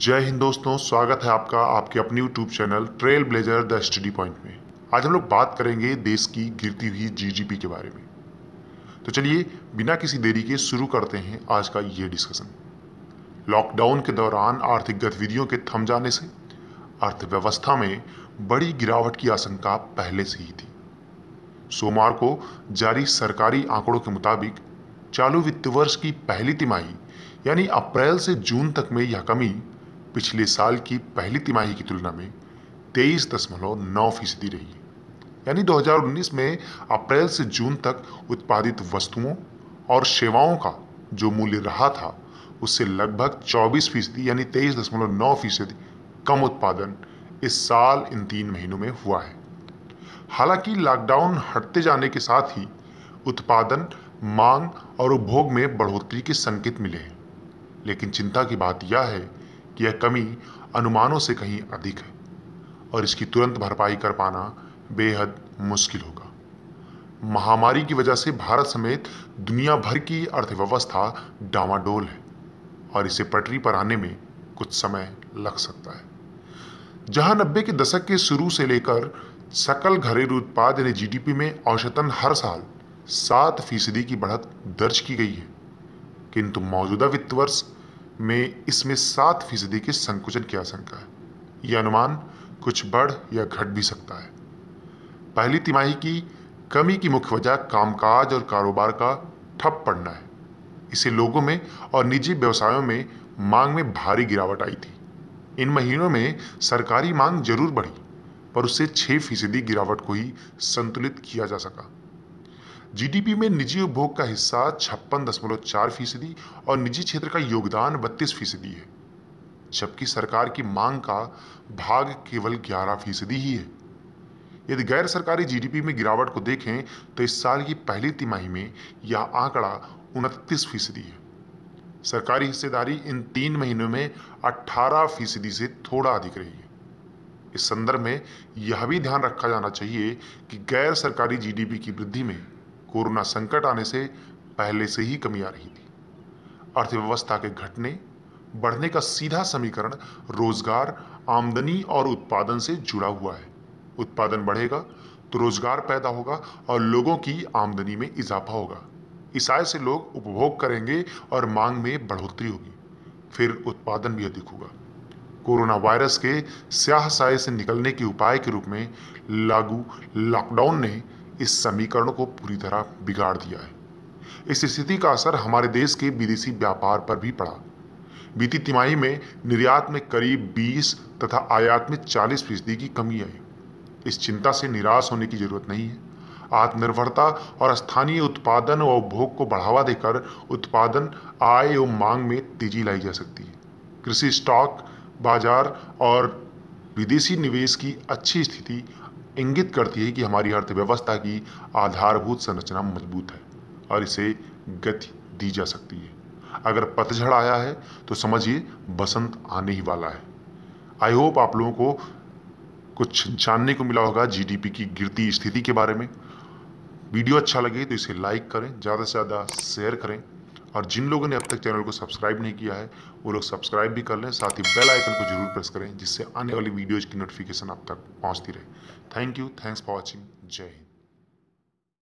जय हिंद दोस्तों स्वागत है आपका आपके अपने YouTube channel trail blazer the study point में आज हम लोग बात करेंगे देश की गिरती हुई जीडीपी के बारे में तो चलिए बिना किसी देरी के शुरू करते हैं आज का ये डिस्कशन लॉकडाउन के दौरान आर्थिक गतिविधियों के थम जाने से अर्थव्यवस्था में बड़ी गिरावट की आशंका पहले से ही थी सोमवार को जारी सरकारी आंकड़ों के मुताबिक चालू वित्त वर्ष की पहली तिमाही यानी अप्रैल से जून तक में यह कमी पिछले साल की पहली तिमाही की तुलना में तेईस दशमलव नौ फीसदी रही यानी 2019 में अप्रैल से जून तक उत्पादित वस्तुओं और सेवाओं का जो मूल्य रहा था उससे लगभग 24 फीसदी यानी तेईस दशमलव नौ फीसदी कम उत्पादन इस साल इन तीन महीनों में हुआ है हालांकि लॉकडाउन हटते जाने के साथ ही उत्पादन मांग और उपभोग में बढ़ोतरी के संकेत मिले हैं लेकिन चिंता की बात यह है कि यह कमी अनुमानों से कहीं अधिक है और इसकी तुरंत भरपाई कर पाना बेहद मुश्किल होगा महामारी की वजह से भारत समेत दुनिया भर की अर्थव्यवस्था डामाडोल है और इसे पटरी पर आने में कुछ समय लग सकता है जहां नब्बे के दशक के शुरू से लेकर सकल घरेलू उत्पाद यानी जीडीपी में औसतन हर साल सात फीसदी की बढ़त दर्ज की गई है किंतु मौजूदा वित्त वर्ष में इसमें सात फीसदी के संकुचन की आशंका है यह अनुमान कुछ बढ़ या घट भी सकता है पहली तिमाही की कमी की मुख्य वजह कामकाज और कारोबार का ठप पड़ना है इसे लोगों में और निजी व्यवसायों में मांग में भारी गिरावट आई थी इन महीनों में सरकारी मांग जरूर बढ़ी पर उससे छः फीसदी गिरावट को ही संतुलित किया जा सका जीडीपी में निजी उपभोग का हिस्सा छप्पन दशमलव चार फीसदी और निजी क्षेत्र का योगदान बत्तीस फीसदी है जबकि सरकार की मांग का भाग केवल ग्यारह फीसदी ही है यदि गैर सरकारी जीडीपी में गिरावट को देखें तो इस साल की पहली तिमाही में यह आंकड़ा उनतीस फीसदी है सरकारी हिस्सेदारी इन तीन महीनों में 18 फीसदी से थोड़ा अधिक रही है इस संदर्भ में यह भी ध्यान रखा जाना चाहिए कि गैर सरकारी जीडीपी की वृद्धि में कोरोना संकट आने से पहले से ही कमी आ रही थी अर्थव्यवस्था के घटने बढ़ने का सीधा समीकरण रोजगार आमदनी और उत्पादन से जुड़ा हुआ है उत्पादन बढ़ेगा तो रोजगार पैदा होगा और लोगों की आमदनी में इजाफा होगा इस आय से लोग उपभोग करेंगे और मांग में बढ़ोतरी होगी फिर उत्पादन भी अधिक होगा कोरोना वायरस के स्याह साय से निकलने के उपाय के रूप में लागू लॉकडाउन ने इस समीकरण को पूरी तरह बिगाड़ दिया है इस स्थिति का असर हमारे देश के विदेशी व्यापार पर भी पड़ा बीती तिमाही में निर्यात में करीब 20 तथा आयात में 40 फीसदी की कमी आई इस चिंता से निराश होने की जरूरत नहीं है आत्मनिर्भरता और स्थानीय उत्पादन व उपभोग को बढ़ावा देकर उत्पादन आय एवं मांग में तेजी लाई जा सकती है कृषि स्टॉक बाजार और विदेशी निवेश की अच्छी स्थिति इंगित करती है कि हमारी अर्थव्यवस्था की आधारभूत संरचना मजबूत है और इसे गति दी जा सकती है अगर पतझड़ आया है तो समझिए बसंत आने ही वाला है आई होप आप लोगों को कुछ जानने को मिला होगा जीडीपी की गिरती स्थिति के बारे में वीडियो अच्छा लगे तो इसे लाइक करें ज़्यादा से ज़्यादा शेयर करें और जिन लोगों ने अब तक चैनल को सब्सक्राइब नहीं किया है वो लोग सब्सक्राइब भी कर लें साथ ही बेल आइकन को जरूर प्रेस करें जिससे आने वाली वीडियोज़ की नोटिफिकेशन आप तक पहुँचती रहे thank you thanks for watching जय हिंद